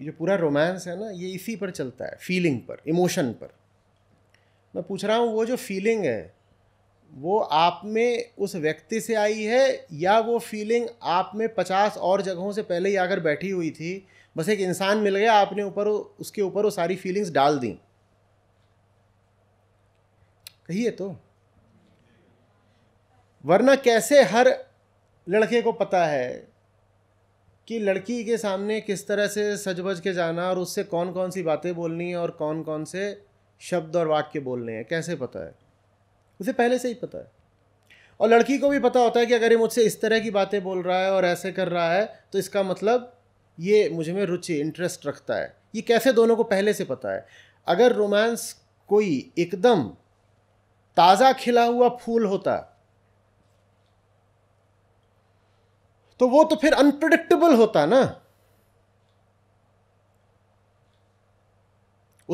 ये जो पूरा रोमांस है ना ये इसी पर चलता है फीलिंग पर इमोशन पर मैं पूछ रहा हूँ वो जो फीलिंग है वो आप में उस व्यक्ति से आई है या वो फीलिंग आप में पचास और जगहों से पहले ही आकर बैठी हुई थी बस एक इंसान मिल गया आपने ऊपर उसके ऊपर वो सारी फीलिंग्स डाल दी कहिए तो वरना कैसे हर लड़के को पता है कि लड़की के सामने किस तरह से सज बज के जाना और उससे कौन कौन सी बातें बोलनी है और कौन कौन से शब्द और वाक्य बोलने हैं कैसे पता है उसे पहले से ही पता है और लड़की को भी पता होता है कि अगर ये मुझसे इस तरह की बातें बोल रहा है और ऐसे कर रहा है तो इसका मतलब ये मुझे में रुचि इंटरेस्ट रखता है ये कैसे दोनों को पहले से पता है अगर रोमांस कोई एकदम ताज़ा खिला हुआ फूल होता तो वो तो फिर अनप्रडिक्टेबल होता ना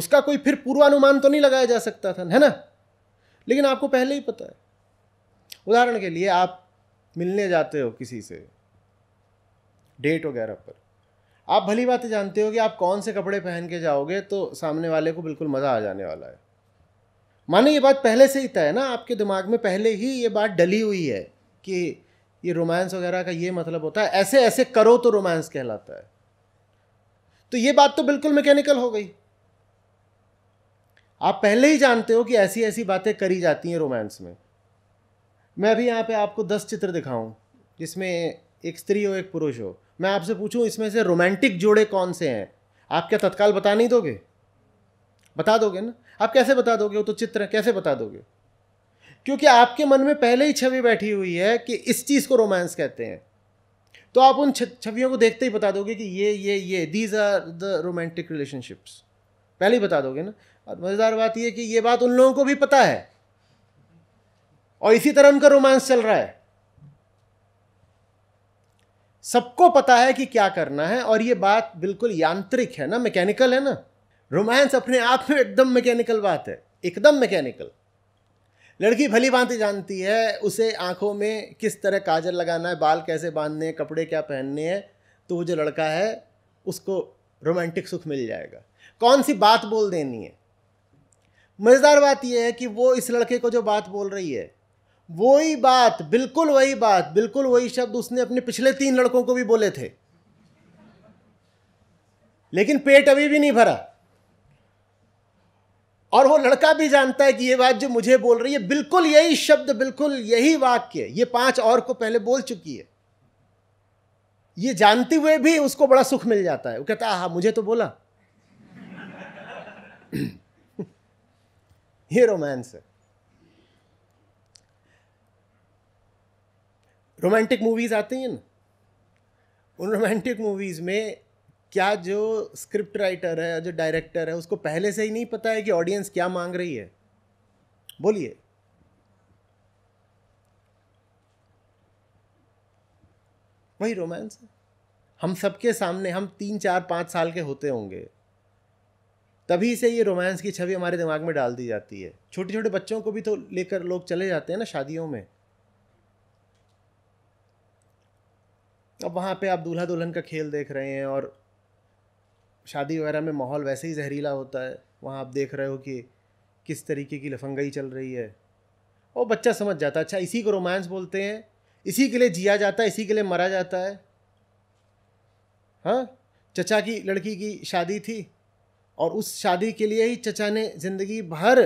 उसका कोई फिर पूर्वानुमान तो नहीं लगाया जा सकता था है ना लेकिन आपको पहले ही पता है उदाहरण के लिए आप मिलने जाते हो किसी से डेट वगैरह पर आप भली बात जानते हो कि आप कौन से कपड़े पहन के जाओगे तो सामने वाले को बिल्कुल मज़ा आ जाने वाला है माने ये बात पहले से ही तय है ना आपके दिमाग में पहले ही ये बात डली हुई है कि ये रोमांस वगैरह का ये मतलब होता है ऐसे ऐसे करो तो रोमांस कहलाता है तो ये बात तो बिल्कुल मैकेनिकल हो गई आप पहले ही जानते हो कि ऐसी ऐसी बातें करी जाती हैं रोमांस में मैं अभी यहाँ पे आपको दस चित्र दिखाऊं जिसमें एक स्त्री हो एक पुरुष हो मैं आपसे पूछूं इसमें से रोमांटिक जोड़े कौन से हैं आप क्या तत्काल बता नहीं दोगे बता दोगे ना आप कैसे बता दोगे वो तो चित्र कैसे बता दोगे क्योंकि आपके मन में पहले ही छवि बैठी हुई है कि इस चीज़ को रोमांस कहते हैं तो आप उन छवियों को देखते ही बता दोगे कि ये ये ये these are the romantic relationships पहले ही बता दोगे ना और मज़ेदार बात यह कि ये बात उन लोगों को भी पता है और इसी तरह उनका रोमांस चल रहा है सबको पता है कि क्या करना है और ये बात बिल्कुल यांत्रिक है ना मैकेनिकल है ना रोमांस अपने आप में एकदम मैकेनिकल बात है एकदम मैकेनिकल लड़की भली भांति जानती है उसे आंखों में किस तरह काजल लगाना है बाल कैसे बांधने हैं कपड़े क्या पहनने हैं तो वो जो लड़का है उसको रोमांटिक सुख मिल जाएगा कौन सी बात बोल देनी है मज़ेदार बात यह है कि वो इस लड़के को जो बात बोल रही है वही बात बिल्कुल वही बात बिल्कुल वही शब्द उसने अपने पिछले तीन लड़कों को भी बोले थे लेकिन पेट अभी भी नहीं भरा और वो लड़का भी जानता है कि ये बात जो मुझे बोल रही है बिल्कुल यही शब्द बिल्कुल यही वाक्य ये पांच और को पहले बोल चुकी है ये जानते हुए भी उसको बड़ा सुख मिल जाता है वो कहता है हाँ मुझे तो बोला ये रोमांस है रोमांटिक मूवीज आती हैं ना उन रोमांटिक मूवीज में क्या जो स्क्रिप्ट राइटर है या जो डायरेक्टर है उसको पहले से ही नहीं पता है कि ऑडियंस क्या मांग रही है बोलिए वही रोमांस है हम सबके सामने हम तीन चार पाँच साल के होते होंगे तभी से ये रोमांस की छवि हमारे दिमाग में डाल दी जाती है छोटे छोटे बच्चों को भी तो लेकर लोग चले जाते हैं ना शादियों में अब वहाँ पे आप दूल्हा दुल्हन का खेल देख रहे हैं और शादी वगैरह में माहौल वैसे ही जहरीला होता है वहाँ आप देख रहे हो कि किस तरीके की लफंगाई चल रही है और बच्चा समझ जाता है अच्छा इसी को रोमांस बोलते हैं इसी के लिए जिया जाता है इसी के लिए मरा जाता है हाँ चचा की लड़की की शादी थी और उस शादी के लिए ही चचा ने ज़िंदगी भर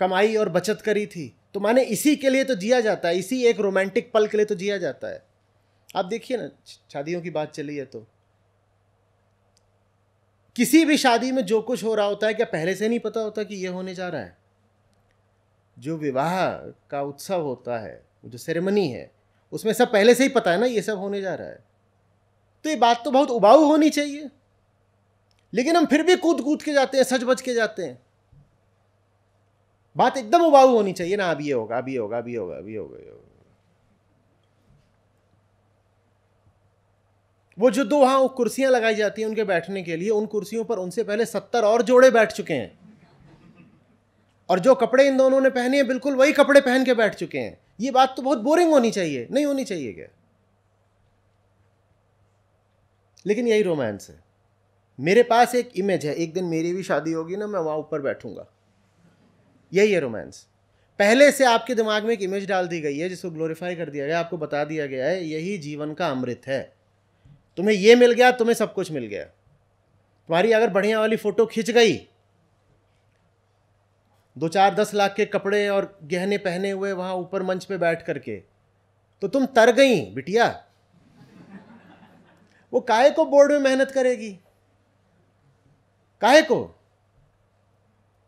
कमाई और बचत करी थी तो माने इसी के लिए तो जिया जाता है इसी एक रोमांटिक पल के लिए तो जिया जाता है आप देखिए ना शादियों की बात चली है तो किसी भी शादी में जो कुछ हो रहा होता है क्या पहले से नहीं पता होता कि ये होने जा रहा है जो विवाह का उत्सव होता है जो सेरेमनी है उसमें सब पहले से ही पता है ना ये सब होने जा रहा है तो ये बात तो बहुत उबाऊ होनी चाहिए लेकिन हम फिर भी कूद कूद के जाते हैं सच बच के जाते हैं बात एकदम उबाऊ होनी चाहिए ना अब ये होगा अब ये होगा अब ये होगा अब ये होगा ये होगा वो जो दो हाँ कुर्सियाँ लगाई जाती हैं उनके बैठने के लिए उन कुर्सियों पर उनसे पहले सत्तर और जोड़े बैठ चुके हैं और जो कपड़े इन दोनों ने पहने हैं बिल्कुल वही कपड़े पहन के बैठ चुके हैं ये बात तो बहुत बोरिंग होनी चाहिए नहीं होनी चाहिए क्या लेकिन यही रोमांस है मेरे पास एक इमेज है एक दिन मेरी भी शादी होगी ना मैं वहाँ ऊपर बैठूंगा यही है रोमांस पहले से आपके दिमाग में एक इमेज डाल दी गई है जिसको ग्लोरीफाई कर दिया गया आपको बता दिया गया है यही जीवन का अमृत है तुम्हें ये मिल गया तुम्हें सब कुछ मिल गया तुम्हारी अगर बढ़िया वाली फ़ोटो खिंच गई दो चार दस लाख के कपड़े और गहने पहने हुए वहाँ ऊपर मंच पे बैठ करके तो तुम तर गई बिटिया वो काहे को बोर्ड में मेहनत करेगी काहे को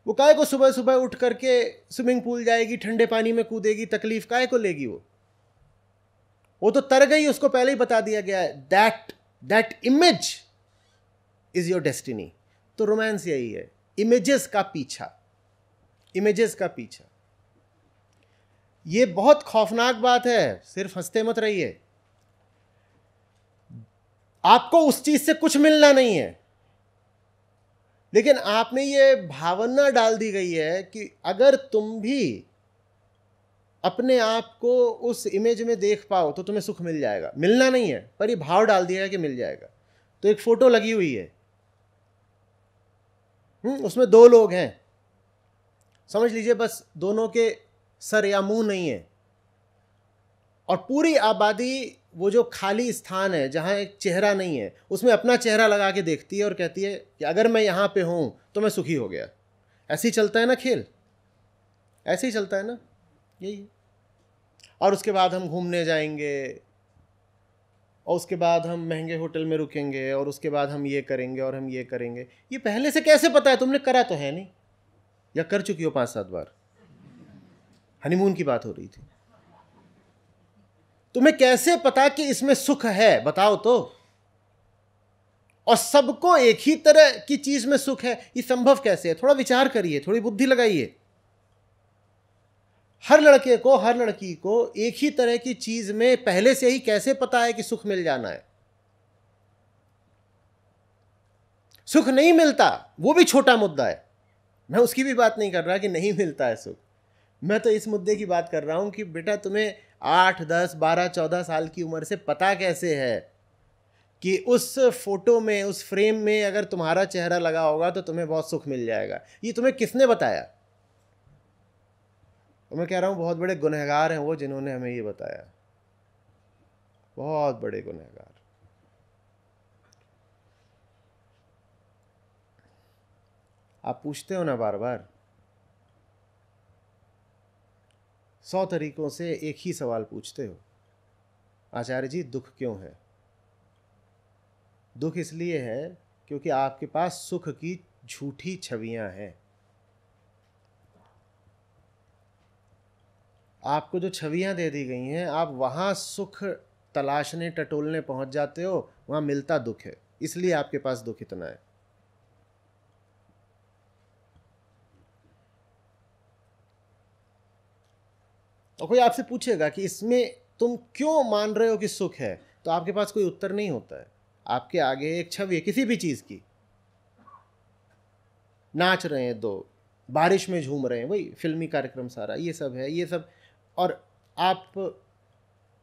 वो काहे को सुबह सुबह उठ करके स्विमिंग पूल जाएगी ठंडे पानी में कूदेगी तकलीफ काहे को लेगी वो वो तो तर गई उसको पहले ही बता दिया गया है that that image is your destiny तो रोमांस यही है इमेजेस का पीछा इमेजेस का पीछा ये बहुत खौफनाक बात है सिर्फ हंसते मत रहिए आपको उस चीज से कुछ मिलना नहीं है लेकिन आपने ये भावना डाल दी गई है कि अगर तुम भी अपने आप को उस इमेज में देख पाओ तो तुम्हें सुख मिल जाएगा मिलना नहीं है पर ये भाव डाल दिया है कि मिल जाएगा तो एक फ़ोटो लगी हुई है हम्म, उसमें दो लोग हैं समझ लीजिए बस दोनों के सर या मुंह नहीं है और पूरी आबादी वो जो खाली स्थान है जहाँ एक चेहरा नहीं है उसमें अपना चेहरा लगा के देखती है और कहती है कि अगर मैं यहाँ पे हूँ तो मैं सुखी हो गया ऐसे ही चलता है ना खेल ऐसे ही चलता है ना यही है और उसके बाद हम घूमने जाएंगे और उसके बाद हम महंगे होटल में रुकेंगे और उसके बाद हम ये करेंगे और हम ये करेंगे ये पहले से कैसे पता है तुमने करा तो है नहीं या कर चुकी हो पाँच सात बार हनीमून की बात हो रही थी तुम्हें कैसे पता कि इसमें सुख है बताओ तो और सबको एक ही तरह की चीज़ में सुख है ये संभव कैसे है थोड़ा विचार करिए थोड़ी बुद्धि लगाइए हर लड़के को हर लड़की को एक ही तरह की चीज़ में पहले से ही कैसे पता है कि सुख मिल जाना है सुख नहीं मिलता वो भी छोटा मुद्दा है मैं उसकी भी बात नहीं कर रहा कि नहीं मिलता है सुख मैं तो इस मुद्दे की बात कर रहा हूँ कि बेटा तुम्हें आठ दस बारह चौदह साल की उम्र से पता कैसे है कि उस फोटो में उस फ्रेम में अगर तुम्हारा चेहरा लगा होगा तो तुम्हें बहुत सुख मिल जाएगा ये तुम्हें किसने बताया और मैं कह रहा हूँ बहुत बड़े गुनहगार हैं वो जिन्होंने हमें ये बताया बहुत बड़े गुनहगार आप पूछते हो ना बार बार सौ तरीकों से एक ही सवाल पूछते हो आचार्य जी दुख क्यों है दुख इसलिए है क्योंकि आपके पास सुख की झूठी छवियां हैं आपको जो छवियाँ दे दी गई हैं आप वहाँ सुख तलाशने टटोलने पहुँच जाते हो वहाँ मिलता दुख है इसलिए आपके पास दुख इतना है और कोई आपसे पूछेगा कि इसमें तुम क्यों मान रहे हो कि सुख है तो आपके पास कोई उत्तर नहीं होता है आपके आगे एक छवि है किसी भी चीज़ की नाच रहे हैं दो बारिश में झूम रहे हैं वही फिल्मी कार्यक्रम सारा ये सब है ये सब और आप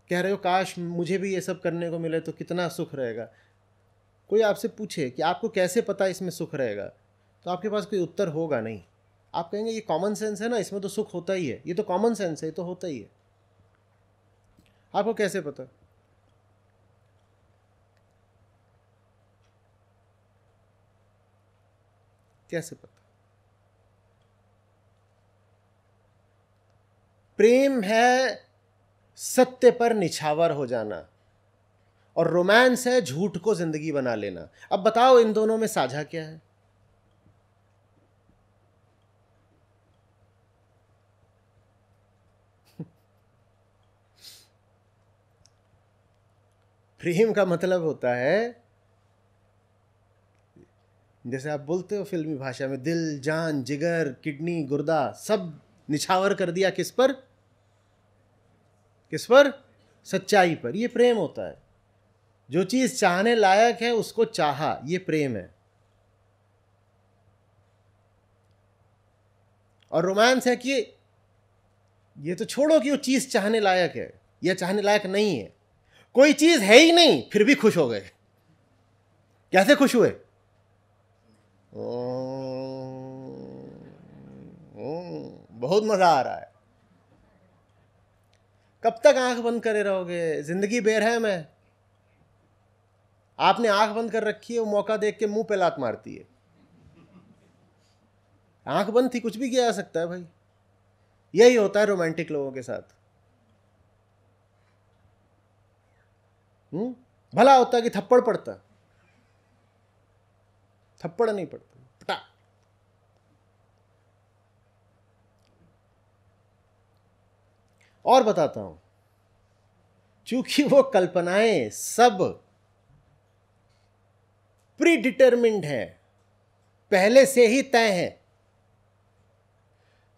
कह रहे हो काश मुझे भी ये सब करने को मिले तो कितना सुख रहेगा कोई आपसे पूछे कि आपको कैसे पता इसमें सुख रहेगा तो आपके पास कोई उत्तर होगा नहीं आप कहेंगे ये कॉमन सेंस है ना इसमें तो सुख होता ही है ये तो कॉमन सेंस है ये तो होता ही है आपको कैसे पता कैसे पता प्रेम है सत्य पर निछावर हो जाना और रोमांस है झूठ को जिंदगी बना लेना अब बताओ इन दोनों में साझा क्या है प्रेम का मतलब होता है जैसे आप बोलते हो फिल्मी भाषा में दिल जान जिगर किडनी गुर्दा सब निछावर कर दिया किस पर किस पर सच्चाई पर ये प्रेम होता है जो चीज़ चाहने लायक है उसको चाहा ये प्रेम है और रोमांस है कि ये तो छोड़ो कि वो चीज़ चाहने लायक है या चाहने लायक नहीं है कोई चीज़ है ही नहीं फिर भी खुश हो गए कैसे खुश हुए ओ बहुत मज़ा आ रहा है कब तक आंख बंद करे रहोगे ज़िंदगी बेरहम है आपने आंख बंद कर रखी है वो मौका देख के मुंह पे लात मारती है आंख बंद थी कुछ भी किया जा सकता है भाई यही होता है रोमांटिक लोगों के साथ हुँ? हम्म? भला होता कि थप्पड़ पड़ता थप्पड़ नहीं पड़ता और बताता हूं चूंकि वो कल्पनाएं सब प्री डिटर्मिंड हैं पहले से ही तय है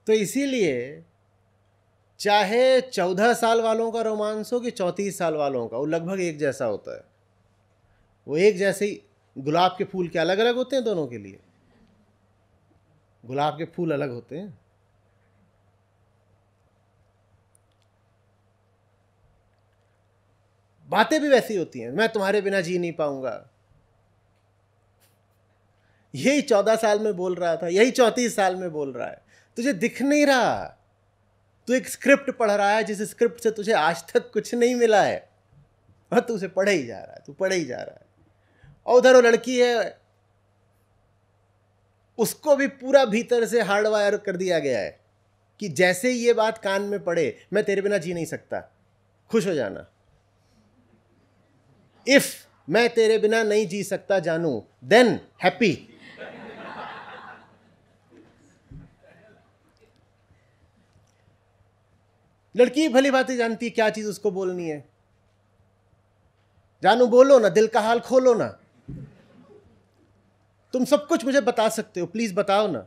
तो इसीलिए चाहे चौदह साल वालों का रोमांस हो कि चौंतीस साल वालों का वो लगभग एक जैसा होता है वो एक जैसे ही गुलाब के फूल के अलग अलग होते हैं दोनों के लिए गुलाब के फूल अलग होते हैं बातें भी वैसी होती हैं मैं तुम्हारे बिना जी नहीं पाऊंगा यही चौदह साल में बोल रहा था यही चौंतीस साल में बोल रहा है तुझे दिख नहीं रहा तू एक स्क्रिप्ट पढ़ रहा है जिस स्क्रिप्ट से तुझे आज तक कुछ नहीं मिला है और तू उसे पढ़े ही जा रहा है तू पढ़े ही जा रहा है और उधर वो लड़की है उसको भी पूरा भीतर से हार्डवायर कर दिया गया है कि जैसे ही ये बात कान में पड़े मैं तेरे बिना जी नहीं सकता खुश हो जाना इफ मैं तेरे बिना नहीं जी सकता जानू देन हैप्पी लड़की भली बातें जानती क्या चीज उसको बोलनी है जानू बोलो ना दिल का हाल खोलो ना तुम सब कुछ मुझे बता सकते हो प्लीज बताओ ना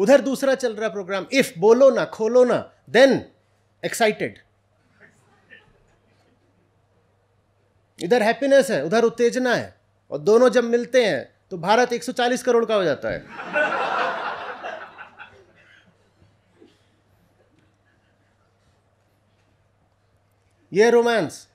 उधर दूसरा चल रहा प्रोग्राम इफ बोलो ना खोलो ना देन एक्साइटेड इधर हैप्पीनेस है उधर उत्तेजना है और दोनों जब मिलते हैं तो भारत 140 करोड़ का हो जाता है ये रोमांस